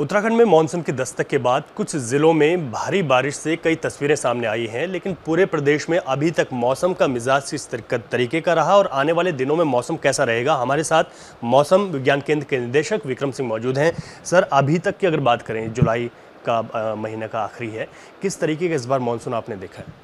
उत्तराखंड में मॉनसून की दस्तक के बाद कुछ ज़िलों में भारी बारिश से कई तस्वीरें सामने आई हैं लेकिन पूरे प्रदेश में अभी तक मौसम का मिजाज किस तरीके का रहा और आने वाले दिनों में मौसम कैसा रहेगा हमारे साथ मौसम विज्ञान केंद्र के निदेशक विक्रम सिंह मौजूद हैं सर अभी तक की अगर बात करें जुलाई का महीने का आखिरी है किस तरीके का इस बार मानसून आपने देखा है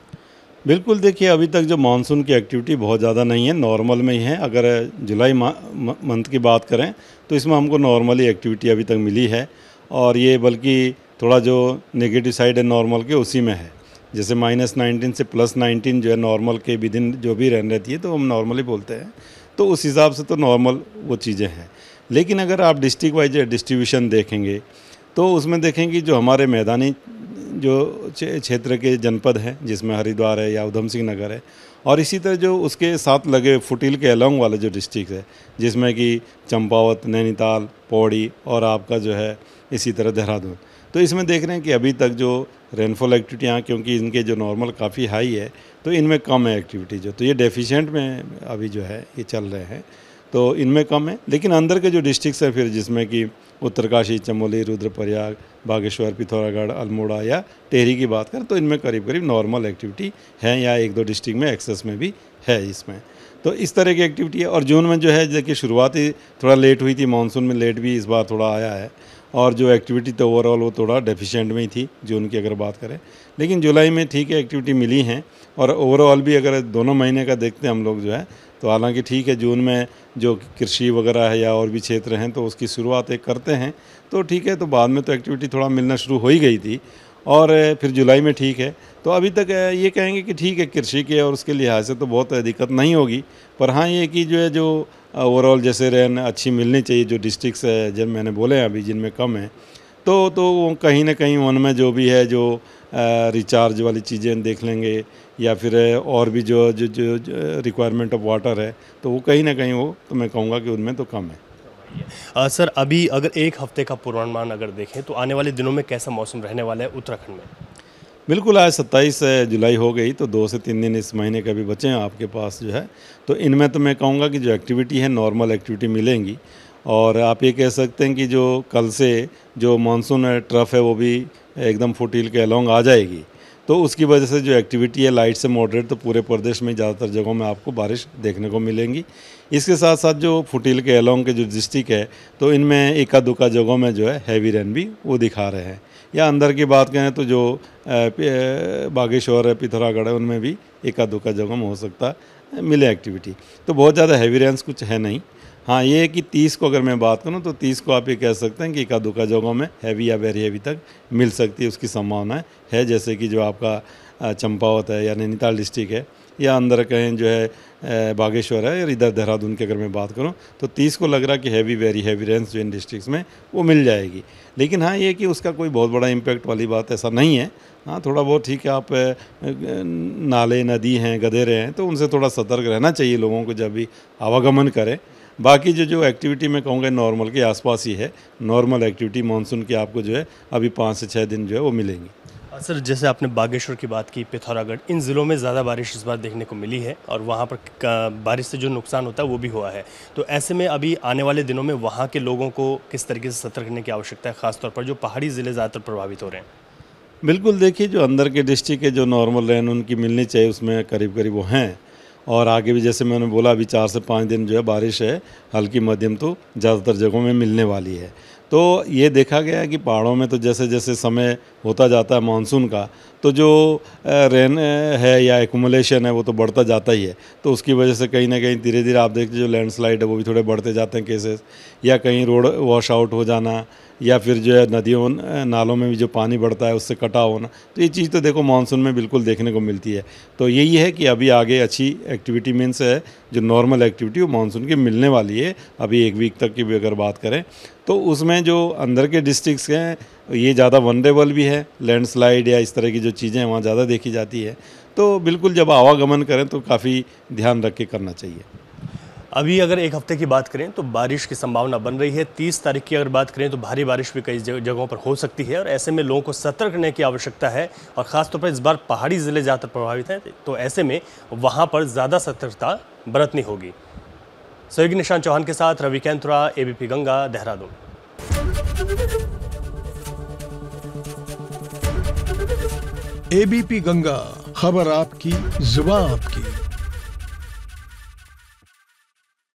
बिल्कुल देखिए अभी तक जो मानसून की एक्टिविटी बहुत ज़्यादा नहीं है नॉर्मल में ही है अगर जुलाई मंथ की बात करें तो इसमें हमको नॉर्मली एक्टिविटी अभी तक मिली है और ये बल्कि थोड़ा जो नेगेटिव साइड है नॉर्मल के उसी में है जैसे माइनस नाइनटीन से प्लस नाइनटीन जो है नॉर्मल के विदिन जो भी रहने रहती है तो हम नॉर्मली बोलते हैं तो उस हिसाब से तो नॉर्मल वो चीज़ें हैं लेकिन अगर आप डिस्ट्रिक्ट वाइज डिस्ट्रीब्यूशन देखेंगे तो उसमें देखेंगे जो हमारे मैदानी जो क्षेत्र के जनपद हैं जिसमें हरिद्वार है या उधम सिंह नगर है और इसी तरह जो उसके साथ लगे फुटिल के अलॉन्ग वाले जो डिस्ट्रिक्ट है जिसमें कि चंपावत नैनीताल पौड़ी और आपका जो है इसी तरह देहरादून तो इसमें देख रहे हैं कि अभी तक जो रेनफॉल एक्टिविटी यहाँ क्योंकि इनके जो नॉर्मल काफ़ी हाई है तो इनमें कम है एक्टिविटी जो तो ये डेफिशेंट में अभी जो है ये चल रहे हैं तो इनमें कम है लेकिन अंदर के जो डिस्ट्रिक्स हैं फिर जिसमें कि उत्तरकाशी चमोली रुद्रप्रयाग बागेश्वर पिथौरागढ़ अल्मोड़ा या टेहरी की बात करें तो इनमें करीब करीब नॉर्मल एक्टिविटी है या एक दो डिस्ट्रिक्ट में एक्सेस में भी है इसमें तो इस तरह की एक्टिविटी है और जून में जो है देखिए शुरुआत ही थोड़ा लेट हुई थी मानसून में लेट भी इस बार थोड़ा आया है और जो एक्टिविटी तो ओवरऑल वो थोड़ा डेफिशिएंट में ही थी जून की अगर बात करें लेकिन जुलाई में ठीक है एक्टिविटी मिली हैं और ओवरऑल भी अगर दोनों महीने का देखते हैं हम लोग जो है तो हालांकि ठीक है जून में जो कृषि वगैरह है या और भी क्षेत्र हैं तो उसकी शुरुआत एक करते हैं तो ठीक है तो बाद में तो एक्टिविटी थोड़ा मिलना शुरू हो ही गई थी और फिर जुलाई में ठीक है तो अभी तक ये कहेंगे कि ठीक है कृषि के और उसके लिहाज से तो बहुत दिक्कत नहीं होगी पर हाँ ये कि जो है जो ओवरऑल जैसे रेन अच्छी मिलनी चाहिए जो डिस्ट्रिक्स है जब मैंने बोले हैं अभी जिनमें कम है तो तो कहीं ना कहीं उनमें जो भी है जो रिचार्ज वाली चीज़ें देख लेंगे या फिर और भी जो जो, जो, रिक्वायरमेंट ऑफ वाटर है तो वो कहीं ना कहीं वो तो मैं कहूँगा कि उनमें तो कम है आ, सर अभी अगर एक हफ्ते का पूर्वानुमान अगर देखें तो आने वाले दिनों में कैसा मौसम रहने वाला है उत्तराखंड में बिल्कुल आज सत्ताईस जुलाई हो गई तो दो से तीन दिन इस महीने के अभी बचे हैं आपके पास जो है तो इनमें तो मैं कहूँगा कि जो एक्टिविटी है नॉर्मल एक्टिविटी मिलेंगी और आप ये कह सकते हैं कि जो कल से जो मानसून ट्रफ है वो भी एकदम फुटील के अलोंग आ जाएगी तो उसकी वजह से जो एक्टिविटी है लाइट से मॉडरेट तो पूरे प्रदेश में ज़्यादातर जगहों में आपको बारिश देखने को मिलेंगी इसके साथ साथ जो फुटील के अलोंग के जो डिस्ट्रिक्ट है तो इनमें इक्का दुक्का जगहों में जो है हैवी रेन भी वो दिखा रहे हैं या अंदर की बात करें तो जो बागेश्वर है पिथौरागढ़ है उनमें भी इक्का दुक्का जगहों में हो सकता है मिले एक्टिविटी तो बहुत ज़्यादा हैवी रेंस कुछ है नहीं हाँ ये है कि तीस को अगर मैं बात करूँ तो तीस को आप ये कह सकते हैं कि इक्का दुक्का जगहों में हैवी या वेरी हैवी तक मिल सकती है उसकी संभावना है जैसे कि जो आपका चंपावत है या नैनीताल डिस्ट्रिक्ट है या अंदर कहें जो है बागेश्वर है और इधर देहरादून की अगर मैं बात करूँ तो तीस को लग रहा है कि हैवी वेरी हैवी रेंस जो इन डिस्ट्रिक्स में वो मिल जाएगी लेकिन हाँ ये कि उसका कोई बहुत बड़ा इम्पैक्ट वाली बात ऐसा नहीं है हाँ थोड़ा बहुत ठीक है आप नाले नदी हैं गधेरे हैं तो उनसे थोड़ा सतर्क रहना चाहिए लोगों को जब भी आवागमन करें बाकी जो जो एक्टिविटी मैं कहूँगा नॉर्मल के आसपास ही है नॉर्मल एक्टिविटी मानसून की आपको जो है अभी पाँच से छः दिन जो है वो मिलेंगी हाँ सर जैसे आपने बागेश्वर की बात की पिथौरागढ़ इन ज़िलों में ज़्यादा बारिश इस बार देखने को मिली है और वहाँ पर बारिश से जो नुकसान होता है वो भी हुआ है तो ऐसे में अभी आने वाले दिनों में वहाँ के लोगों को किस तरीके से सतर्क रहने की आवश्यकता है खासतौर पर जो पहाड़ी ज़िले ज़्यादातर प्रभावित हो रहे हैं बिल्कुल देखिए जो अंदर के डिस्ट्रिक्ट के जो नॉर्मल रहन उनकी मिलनी चाहिए उसमें करीब करीब वो हैं और आगे भी जैसे मैंने बोला अभी चार से पाँच दिन जो है बारिश है हल्की मध्यम तो ज़्यादातर जगहों में मिलने वाली है तो ये देखा गया है कि पहाड़ों में तो जैसे जैसे समय होता जाता है मानसून का तो जो रेन है या एकुमुलेशन है वो तो बढ़ता जाता ही है तो उसकी वजह से कहीं ना कहीं धीरे धीरे आप देखते जो लैंडस्लाइड है वो भी थोड़े बढ़ते जाते हैं केसेस या कहीं रोड वॉश आउट हो जाना या फिर जो है नदियों नालों में भी जो पानी बढ़ता है उससे कटाव होना तो ये चीज़ तो देखो मानसून में बिल्कुल देखने को मिलती है तो यही है कि अभी आगे अच्छी एक्टिविटी मीन्स है जो नॉर्मल एक्टिविटी वो मानसून की मिलने वाली है अभी एक वीक तक की भी अगर बात करें तो उसमें जो अंदर के डिस्ट्रिक्स हैं ये ज़्यादा वनरेबल भी है लैंडस्लाइड या इस तरह की जो चीज़ें हैं वहाँ ज़्यादा देखी जाती है तो बिल्कुल जब आवागमन करें तो काफ़ी ध्यान रख के करना चाहिए अभी अगर एक हफ्ते की बात करें तो बारिश की संभावना बन रही है तीस तारीख की अगर बात करें तो भारी बारिश भी कई जगहों पर हो सकती है और ऐसे में लोगों को सतर्क रहने की आवश्यकता है और ख़ासतौर पर इस बार पहाड़ी ज़िले ज़्यादातर प्रभावित हैं तो ऐसे में वहाँ पर ज़्यादा सतर्कता बरतनी होगी सहयोगी निशान चौहान के साथ रवि कैंतरा एबीपी गंगा देहरादून एबीपी गंगा खबर आपकी जुबा आपकी